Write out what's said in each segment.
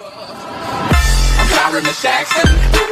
I'm Tyron Jackson.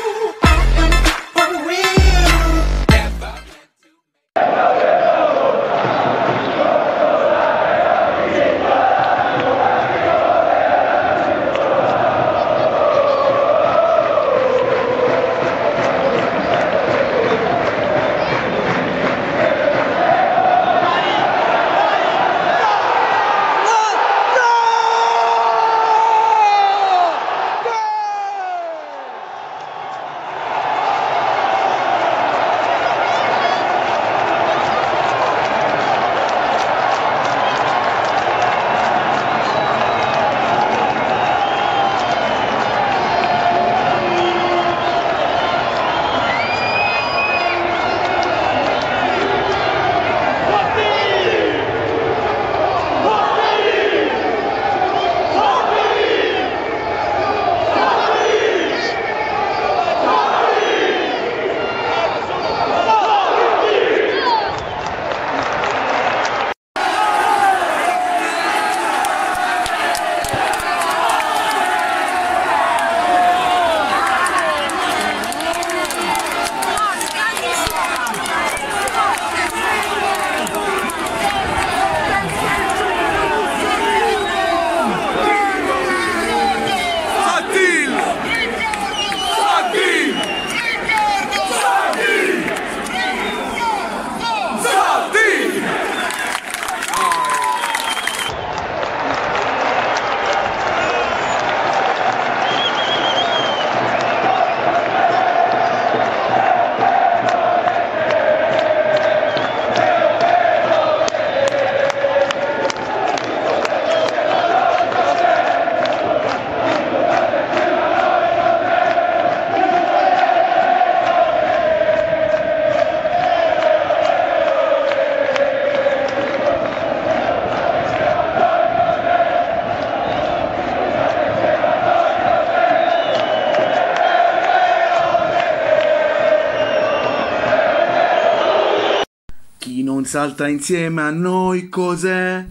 salta insieme a noi cos'è?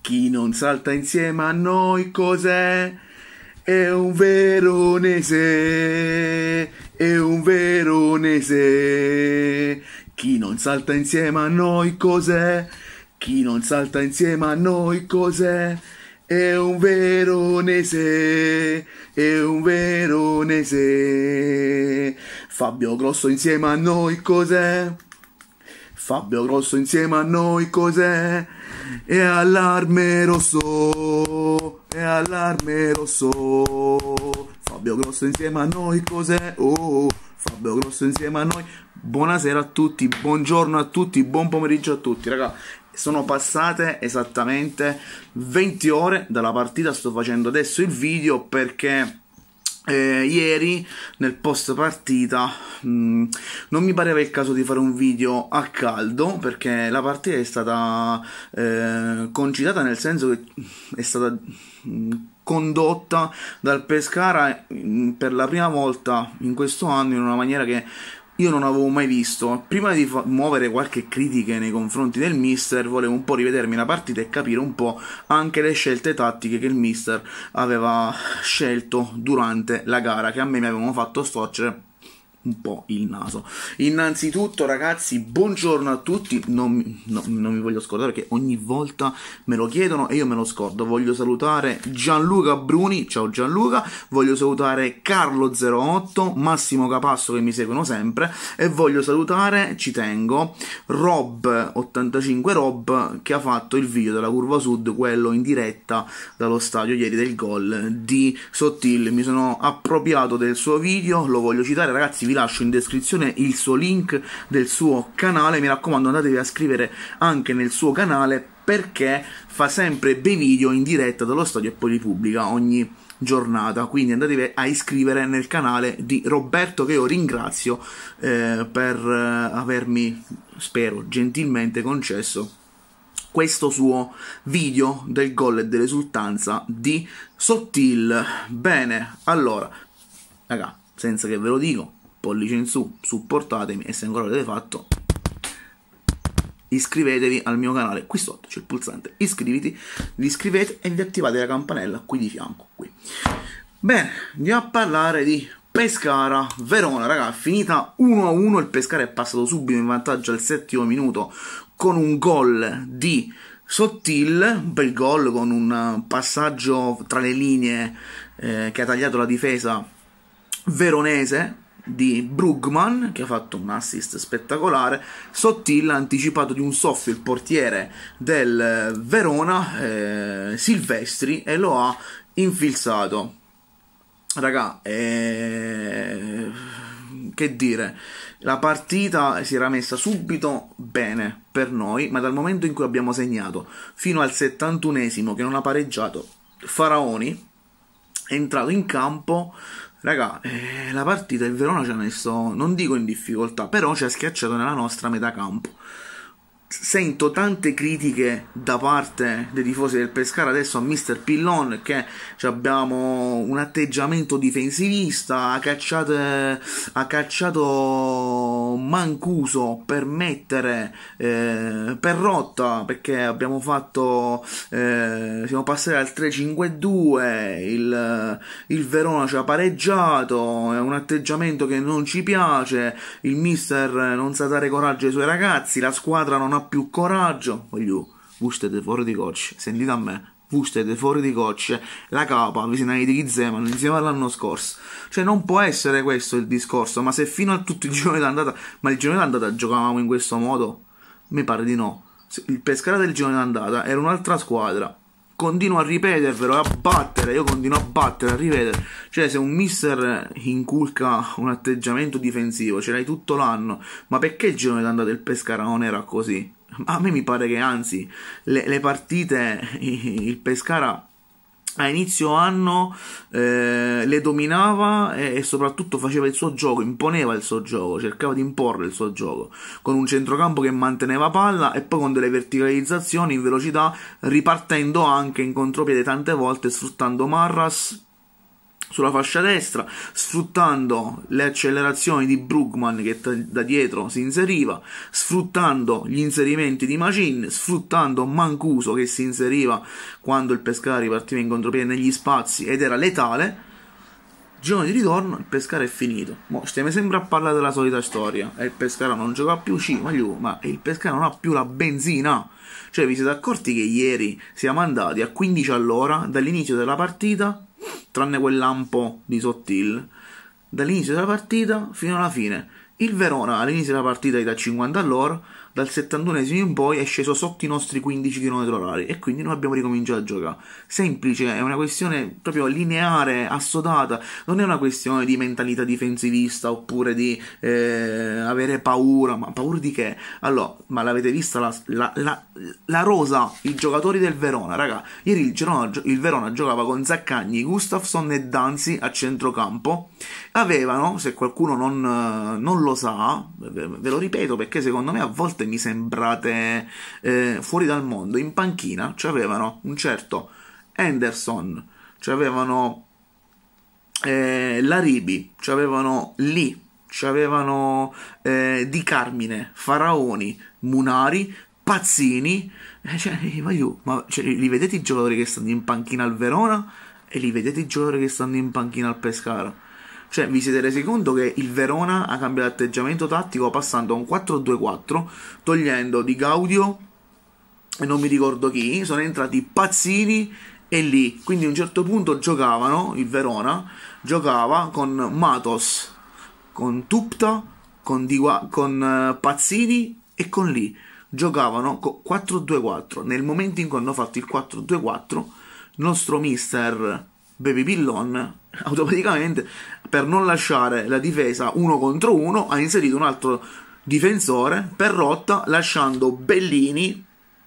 Chi non salta insieme a noi cos'è? È un veronese, è un veronese. Chi non salta insieme a noi cos'è? Chi non salta insieme a noi cos'è? È un veronese, è un veronese. Fabio Grosso insieme a noi cos'è? Fabio Grosso insieme a noi cos'è? E allarme rosso, e allarme rosso. Fabio Grosso insieme a noi cos'è? Oh, Fabio Grosso insieme a noi. Buonasera a tutti, buongiorno a tutti, buon pomeriggio a tutti, raga. Sono passate esattamente 20 ore dalla partita, sto facendo adesso il video perché eh, ieri nel post partita mh, mm, non mi pareva il caso di fare un video a caldo perché la partita è stata eh, concitata nel senso che è stata mh, mm, condotta dal Pescara mh, mm, per la prima volta in questo anno in una maniera che io non avevo mai visto. Prima di muovere qualche critica nei confronti del mister, volevo un po' rivedermi la partita e capire un po' anche le scelte tattiche che il mister aveva scelto durante la gara, che a me mi avevano fatto storcere un po' il naso. Innanzitutto, ragazzi, buongiorno a tutti. Non, no, non mi voglio scordare perché ogni volta me lo chiedono e io me lo scordo. Voglio salutare Gianluca Bruni. Ciao Gianluca. Voglio salutare Carlo08, Massimo Capasso che mi seguono sempre. E voglio salutare, ci tengo, Rob85 Rob che ha fatto il video della curva sud, quello in diretta dallo stadio ieri del gol di Sottil. Mi sono appropriato del suo video, lo voglio citare, ragazzi vi lascio in descrizione il suo link del suo canale, mi raccomando andatevi a scrivere anche nel suo canale perché fa sempre bei video in diretta dallo stadio e poi li pubblica ogni giornata, quindi andatevi a iscrivere nel canale di Roberto che io ringrazio eh, per eh, avermi, spero, gentilmente concesso questo suo video del gol e dell'esultanza di Sottil. Bene, allora, raga, senza che ve lo dico, pollice in su, supportatemi e se ancora l'avete fatto iscrivetevi al mio canale, qui sotto c'è il pulsante iscriviti, vi iscrivete e vi attivate la campanella qui di fianco. Qui. Bene, andiamo a parlare di Pescara Verona, raga, finita 1-1, il Pescara è passato subito in vantaggio al settimo minuto con un gol di Sottil, un bel gol con un passaggio tra le linee eh, che ha tagliato la difesa veronese di Brugman che ha fatto un assist spettacolare Sottil ha anticipato di un soffio il portiere del eh, Verona eh, Silvestri e lo ha infilzato raga eh, che dire la partita si era messa subito bene per noi ma dal momento in cui abbiamo segnato fino al 71esimo che non ha pareggiato Faraoni è entrato in campo Raga, eh, la partita il Verona ci ha messo, non dico in difficoltà, però ci ha schiacciato nella nostra metà campo sento tante critiche da parte dei tifosi del Pescara adesso a Mister Pillon che abbiamo un atteggiamento difensivista ha cacciato, ha cacciato Mancuso per mettere eh, per rotta perché abbiamo fatto eh, siamo passati al 3-5-2 il, il Verona ci ha pareggiato è un atteggiamento che non ci piace il mister non sa dare coraggio ai suoi ragazzi la squadra non ha più coraggio, voglio, voi fuori di coccia, sentite a me, voi fuori di coccia, la capa, vi segnalite chi Zeman insieme all'anno scorso, cioè non può essere questo il discorso, ma se fino a tutto il giorno d'andata, ma il giorno d'andata giocavamo in questo modo, mi pare di no, il Pescara del giorno d'andata era un'altra squadra, continuo a ripetervelo, a battere, io continuo a battere, a ripetere. Cioè, se un mister inculca un atteggiamento difensivo, ce l'hai tutto l'anno, ma perché il girone d'andata del Pescara non era così? A me mi pare che anzi, le, le partite, il Pescara a inizio anno eh, le dominava e, e, soprattutto faceva il suo gioco, imponeva il suo gioco, cercava di imporre il suo gioco, con un centrocampo che manteneva palla e poi con delle verticalizzazioni in velocità, ripartendo anche in contropiede tante volte, sfruttando Marras sulla fascia destra, sfruttando le accelerazioni di Brugman che da dietro si inseriva, sfruttando gli inserimenti di Macin, sfruttando Mancuso che si inseriva quando il Pescara ripartiva in contropiede negli spazi ed era letale Giorno di ritorno, il Pescara è finito. Mo, stiamo sempre a parlare della solita storia. E il Pescara non gioca più, sì, ma, io, ma il Pescara non ha più la benzina. Cioè, vi siete accorti che ieri siamo andati a 15 all'ora dall'inizio della partita, tranne quel lampo di Sottil, dall'inizio della partita fino alla fine. Il Verona all'inizio della partita è da 50 all'ora, dal 71esimo in poi è sceso sotto i nostri 15 km orari e quindi noi abbiamo ricominciato a giocare. Semplice, è una questione proprio lineare, assodata, non è una questione di mentalità difensivista oppure di eh, avere paura, ma paura di che? Allora, ma l'avete vista la, la, la, la, rosa, i giocatori del Verona, raga, ieri il, Girona, il Verona giocava con Zaccagni, Gustafsson e Danzi a centrocampo avevano, se qualcuno non, non, lo sa, ve lo ripeto perché secondo me a volte mi sembrate eh, fuori dal mondo, in panchina c'avevano un certo Anderson, c'avevano eh, Laribi, c'avevano Lee, c'avevano eh, Di Carmine, Faraoni, Munari, Pazzini, eh, cioè, ma, io, ma cioè, li vedete i giocatori che stanno in panchina al Verona e li vedete i giocatori che stanno in panchina al Pescara? Cioè, vi siete resi conto che il Verona ha cambiato atteggiamento tattico passando a un 4-2-4, togliendo Di Gaudio e non mi ricordo chi, sono entrati Pazzini e lì. Quindi a un certo punto giocavano, il Verona giocava con Matos, con Tupta, con, Diwa, con eh, Pazzini e con lì. Giocavano con 4-2-4. Nel momento in cui hanno fatto il 4-2-4, il nostro mister Baby Pillon automaticamente per non lasciare la difesa uno contro uno ha inserito un altro difensore per rotta lasciando Bellini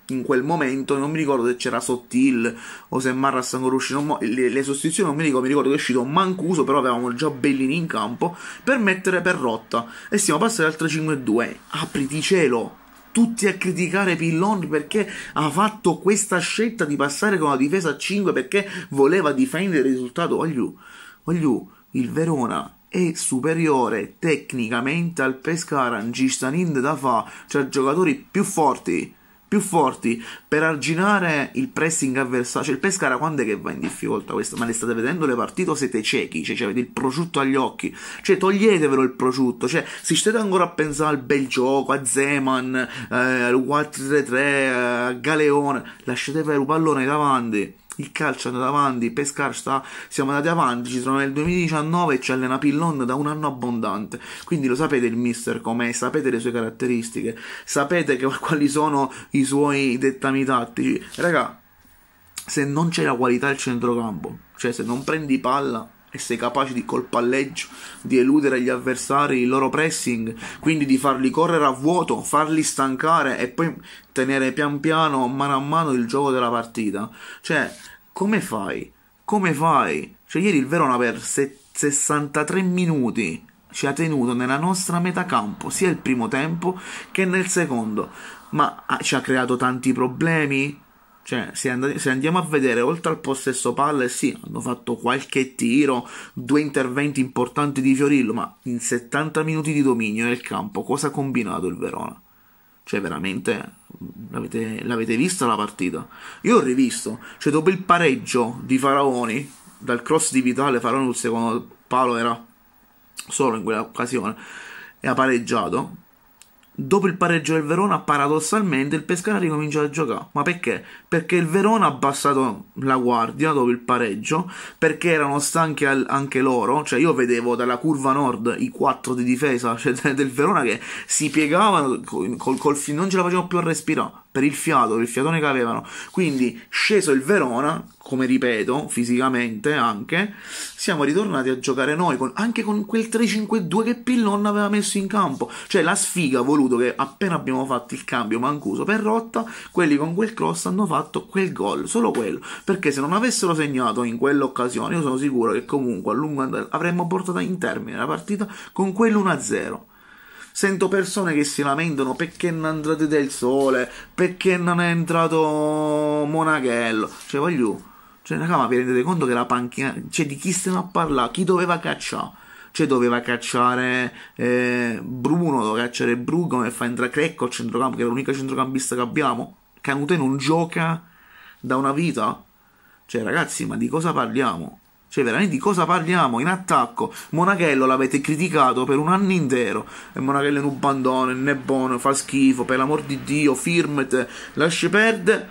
in quel momento non mi ricordo se c'era Sottil o se Marra Sangorusci mo- le, le, sostituzioni non mi ricordo mi ricordo che è uscito Mancuso però avevamo già Bellini in campo per mettere per rotta e siamo passati al 3-5-2 apriti cielo tutti a criticare Pillon perché ha fatto questa scelta di passare con la difesa a 5 perché voleva difendere il risultato. Ogliù, ogliù, il Verona è superiore tecnicamente al Pescara, non da fare, c'ha cioè giocatori più forti più forti per arginare il pressing avversario. Cioè, il Pescara quando è che va in difficoltà questo? Ma le state vedendo le partite o siete ciechi? Cioè, cioè, avete il prosciutto agli occhi. Cioè, toglietevelo il prosciutto. Cioè, se state ancora a pensare al bel gioco, a Zeman, eh, al 4-3-3, eh, a Galeone, lasciate fare un pallone davanti il calcio è andato avanti, Pescar sta, siamo andati avanti, ci sono nel 2019 c'è Elena Pillon da un anno abbondante, quindi lo sapete il mister com'è, sapete le sue caratteristiche, sapete che, quali sono i suoi dettami tattici, raga, se non c'è la qualità al centrocampo, cioè se non prendi palla e sei capace di col palleggio di eludere gli avversari il loro pressing, quindi di farli correre a vuoto, farli stancare e poi tenere pian piano, mano a mano il gioco della partita. Cioè, come fai? Come fai? Cioè, ieri il Verona per 63 minuti ci ha tenuto nella nostra metacampo, sia il primo tempo che nel secondo. Ma ah, ci ha creato tanti problemi? Cioè, se, and- se, andiamo a vedere, oltre al possesso palle, sì, hanno fatto qualche tiro, due interventi importanti di Fiorillo, ma in 70 minuti di dominio nel campo, cosa ha combinato il Verona? Cioè, veramente, l'avete, l'avete vista la partita? Io ho rivisto, cioè, dopo il pareggio di Faraoni, dal cross di Vitale, Faraoni sul secondo palo era solo in quell'occasione, e ha pareggiato, Dopo il pareggio del Verona, paradossalmente, il Pescara ricomincia a giocare. Ma perché? Perché il Verona ha abbassato la guardia dopo il pareggio, perché erano stanchi al, anche loro. Cioè, io vedevo dalla curva nord i quattro di difesa cioè, del Verona che si piegavano, col, col, col, non ce la facevano più a respirare per il fiato, per il fiatone che avevano. Quindi sceso il Verona, come ripeto, fisicamente anche, siamo ritornati a giocare noi, con, anche con quel 3-5-2 che Pillon aveva messo in campo. Cioè la sfiga ha voluto che appena abbiamo fatto il cambio Mancuso per Rotta, quelli con quel cross hanno fatto quel gol, solo quello. Perché se non avessero segnato in quell'occasione, io sono sicuro che comunque a lungo andare avremmo portato in termine la partita con quell'1-0. Sento persone che si lamentano perché non è entrato del sole, perché non è entrato Monachello. Cioè, voglio. Cioè, raga, ma vi rendete conto che la panchina. Cioè, di chi stiamo a parlare? Chi doveva cacciare? Cioè, doveva cacciare eh, Bruno, doveva cacciare Brugo e fa entrare Crecco al centrocampo, che è l'unico centrocampista che abbiamo. Canute non gioca da una vita. Cioè, ragazzi, ma di cosa parliamo? Cioè, veramente di cosa parliamo? In attacco, Monachello l'avete criticato per un anno intero. E Monachello è un bandone, non è buono, fa schifo, per l'amor di Dio, firmate, lascia perdere.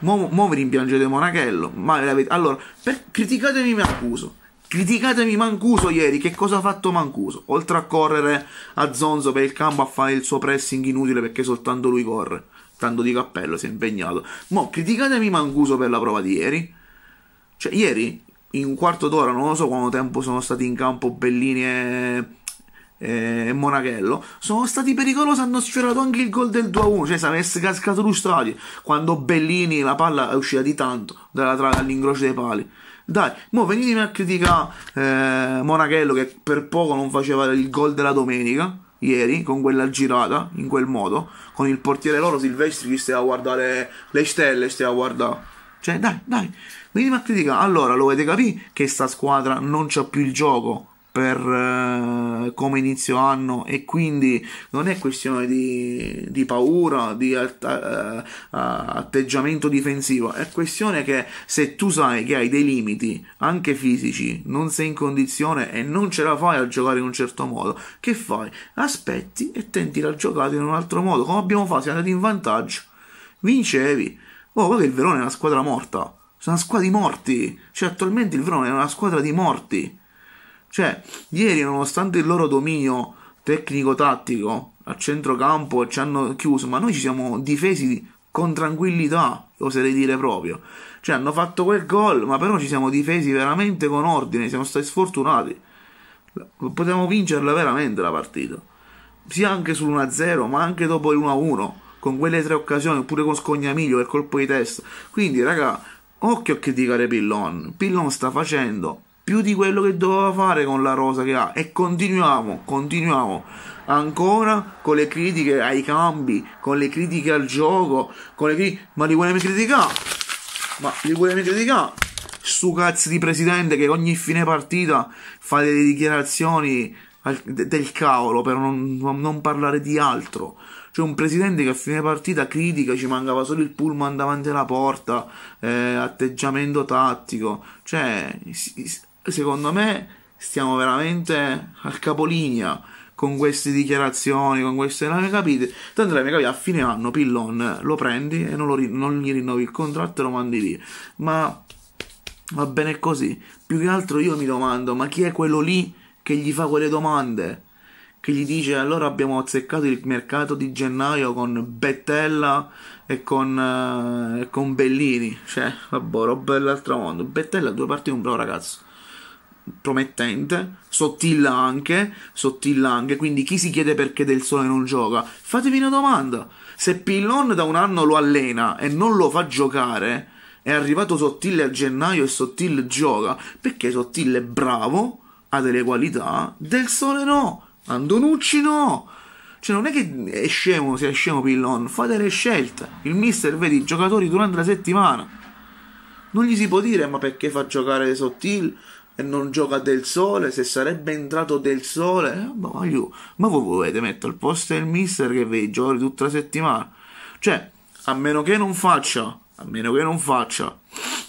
Mo, vi rimpiangete Monachello. Ma l'avete... allora, per... criticatevi Mancuso. Criticatemi Mancuso ieri, che cosa ha fatto Mancuso? Oltre a correre a Zonzo per il campo a fare il suo pressing inutile perché soltanto lui corre. Tanto di cappello si è impegnato. Mo criticatemi Mancuso per la prova di ieri. Cioè, ieri in un quarto d'ora, non lo so quanto tempo sono stati in campo Bellini e, e Monachello, sono stati pericolosi, hanno sferrato anche il gol del 2-1, cioè se avesse cascato lo stadio, quando Bellini la palla è uscita di tanto dall'incrocio dei pali. Dai, mo venitemi a criticare eh, Monachello che per poco non faceva il gol della domenica ieri con quella girata in quel modo con il portiere loro Silvestri che stava a guardare le stelle stava a guardare cioè, dai, dai, minima critica. Allora, lo avete capito che sta squadra non c'ha più il gioco per eh, come inizio anno e quindi non è questione di, di paura, di uh, atteggiamento difensivo, è questione che se tu sai che hai dei limiti anche fisici, non sei in condizione e non ce la fai a giocare in un certo modo, che fai? Aspetti e tenti la giocata in un altro modo, come abbiamo fatto, siamo andati in vantaggio, vincevi. Oh, guarda che il Verona è una squadra morta. Sono una squadra di morti. Cioè, attualmente il Verona è una squadra di morti. Cioè, ieri, nonostante il loro dominio tecnico-tattico a centrocampo, ci hanno chiuso, ma noi ci siamo difesi con tranquillità, oserei dire proprio. Cioè, hanno fatto quel gol, ma però ci siamo difesi veramente con ordine, siamo stati sfortunati. Potevamo vincerla veramente la partita. Sia anche sull'1-0, ma anche dopo l1 1 con quelle tre occasioni, oppure con Scognamiglio per colpo di testa. Quindi, raga, occhio a criticare Pillon. Pillon sta facendo più di quello che doveva fare con la rosa che ha e continuiamo, continuiamo ancora con le critiche ai cambi, con le critiche al gioco, con le critiche, ma li mi criticare, ma li mi criticare, su cazzo di presidente che ogni fine partita fa delle dichiarazioni del cavolo per non, non parlare di altro. C'è un presidente che a fine partita critica, ci mancava solo il pullman davanti alla porta, eh, atteggiamento tattico. Cioè, secondo me stiamo veramente al capolinea con queste dichiarazioni, con queste non capite. Tanto le capite, a fine anno Pillon eh, lo prendi e non, lo, non gli rinnovi il contratto e lo mandi lì. Ma va bene così. Più che altro io mi domando, ma chi è quello lì che gli fa quelle domande? che gli dice allora abbiamo azzeccato il mercato di gennaio con Bettella e con, eh, con Bellini cioè vabbè roba dell'altro mondo Bettella due parti un bravo ragazzo promettente sottilla anche sottilla anche quindi chi si chiede perché Del Sole non gioca fatevi una domanda se Pillon da un anno lo allena e non lo fa giocare è arrivato Sottile a gennaio e Sottile gioca perché Sottile è bravo ha delle qualità Del Sole no Andonucci no. Cioè non è che è scemo, se è scemo Pillon, fa delle scelte. Il mister vede i giocatori durante la settimana. Non gli si può dire ma perché fa giocare Sottil e non gioca del sole, se sarebbe entrato del sole. Eh, ma, ma voi volete mettere al posto del mister che vede i giocatori tutta la settimana? Cioè, a meno che non faccia, a meno che non faccia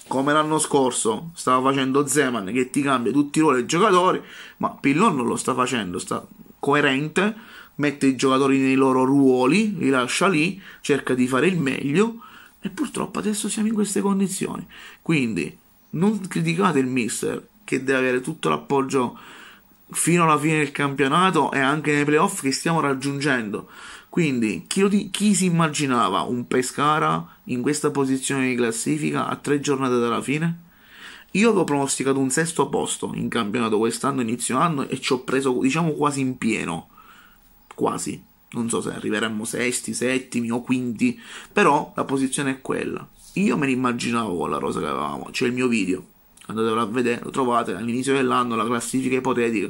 come l'anno scorso stava facendo Zeman che ti cambia tutti i ruoli ai giocatori, ma Pillon non lo sta facendo, sta coerente, mette i giocatori nei loro ruoli, li lascia lì, cerca di fare il meglio e purtroppo adesso siamo in queste condizioni. Quindi non criticate il mister che deve avere tutto l'appoggio fino alla fine del campionato e anche nei playoff che stiamo raggiungendo. Quindi chi, chi, si immaginava un Pescara in questa posizione di classifica a tre giornate dalla fine? Io avevo pronosticato un sesto posto in campionato quest'anno, inizio anno, e ci ho preso, diciamo, quasi in pieno. Quasi. Non so se arriveremmo sesti, settimi o quinti, però la posizione è quella. Io me ne immaginavo la rosa che avevamo, c'è il mio video, andatevelo a vedere, lo trovate all'inizio dell'anno, la classifica ipotetica.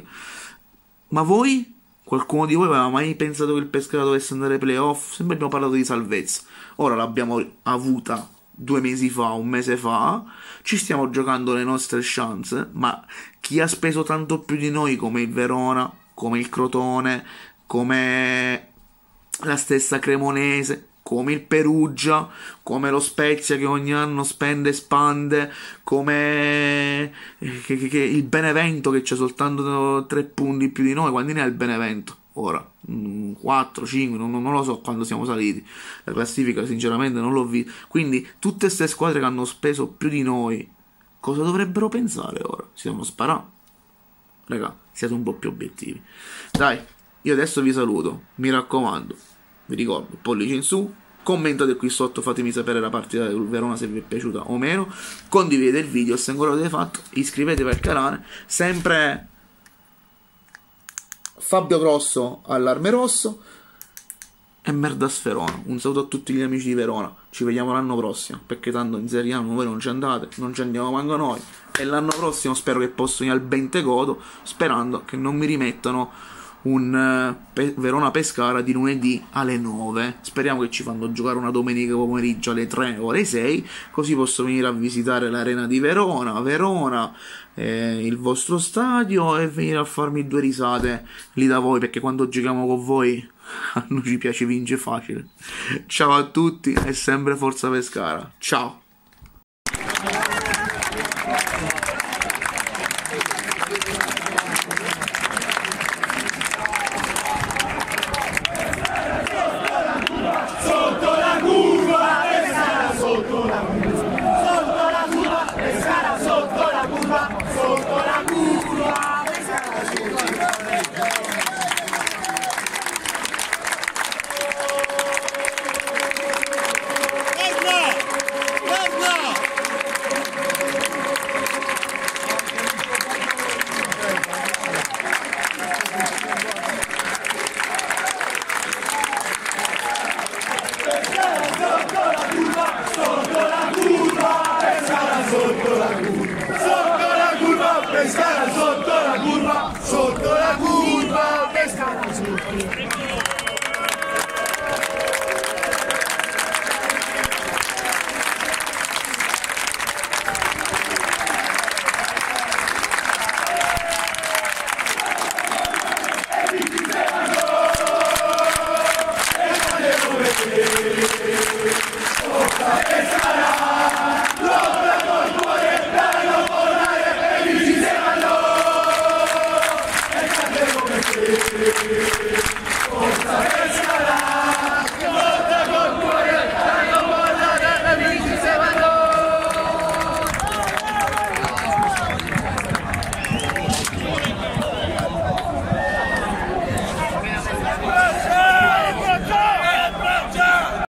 Ma voi? Qualcuno di voi aveva mai pensato che il Pescara dovesse andare ai playoff? Sempre abbiamo parlato di salvezza. Ora l'abbiamo avuta due mesi fa, un mese fa, ci stiamo giocando le nostre chance, ma chi ha speso tanto più di noi come il Verona, come il Crotone, come la stessa Cremonese, come il Perugia, come lo Spezia che ogni anno spende e spande, come eh, il Benevento che c'è soltanto tre punti più di noi, quando ne ha il Benevento? ora 4, mm, 5, non, non, lo so quando siamo saliti. La classifica, sinceramente, non l'ho vista. Quindi, tutte queste squadre che hanno speso più di noi, cosa dovrebbero pensare ora? Si devono sparare. Raga, siete un po' più obiettivi. Dai, io adesso vi saluto. Mi raccomando, vi ricordo, pollice in su. Commentate qui sotto, fatemi sapere la partita del Verona se vi è piaciuta o meno. Condividete il video se ancora l'avete fatto. Iscrivetevi al canale. Sempre Fabio Grosso all'Arme Rosso e Merdas Verona. Un saluto a tutti gli amici di Verona. Ci vediamo l'anno prossimo, perché tanto in Serie A voi non ci andate, non ci andiamo manco noi. E l'anno prossimo spero che posso ir al Bentegodo, sperando che non mi rimettano un eh, Pe- Verona-Pescara di lunedì alle 9. Speriamo che ci fanno giocare una domenica pomeriggio alle 3 o alle 6, così posso venire a visitare l'arena di Verona, Verona, eh, il vostro stadio e venire a farmi due risate lì da voi, perché quando giochiamo con voi a noi ci piace vince facile. Ciao a tutti e sempre Forza Pescara. Ciao!